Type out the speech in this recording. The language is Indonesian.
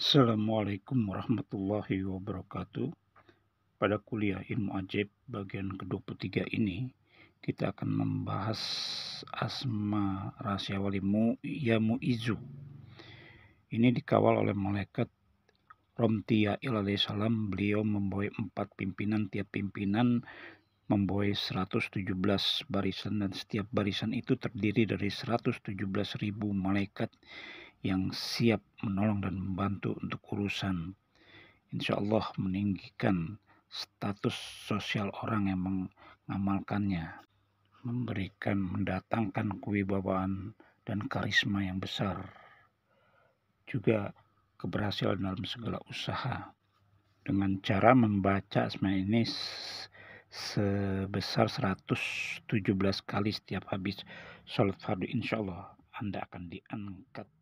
Assalamualaikum warahmatullahi wabarakatuh. Pada kuliah ilmu ajaib bagian ke-23 ini, kita akan membahas asma rahasia wali mu, Yamu Izu. Ini dikawal oleh malaikat Romtia salam beliau membawa empat pimpinan, tiap pimpinan membawa 117 barisan dan setiap barisan itu terdiri dari 117 ribu malaikat yang siap menolong dan membantu untuk urusan insya Allah meninggikan status sosial orang yang mengamalkannya memberikan mendatangkan kewibawaan dan karisma yang besar juga keberhasilan dalam segala usaha dengan cara membaca asma ini sebesar 117 kali setiap habis sholat fardu insya Allah Anda akan diangkat